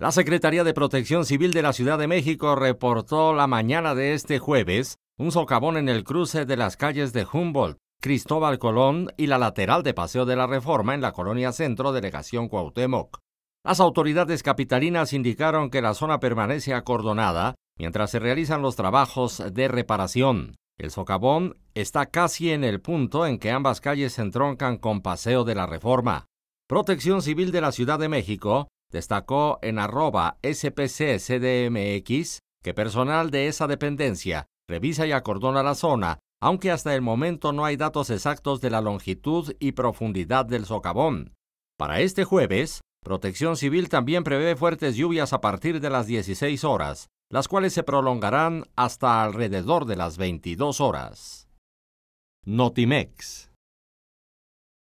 La Secretaría de Protección Civil de la Ciudad de México reportó la mañana de este jueves un socavón en el cruce de las calles de Humboldt, Cristóbal Colón y la lateral de Paseo de la Reforma en la colonia Centro Delegación Cuauhtémoc. Las autoridades capitalinas indicaron que la zona permanece acordonada mientras se realizan los trabajos de reparación. El socavón está casi en el punto en que ambas calles se entroncan con Paseo de la Reforma. Protección Civil de la Ciudad de México Destacó en arroba SPCCDMX que personal de esa dependencia revisa y acordona la zona, aunque hasta el momento no hay datos exactos de la longitud y profundidad del socavón. Para este jueves, Protección Civil también prevé fuertes lluvias a partir de las 16 horas, las cuales se prolongarán hasta alrededor de las 22 horas. Notimex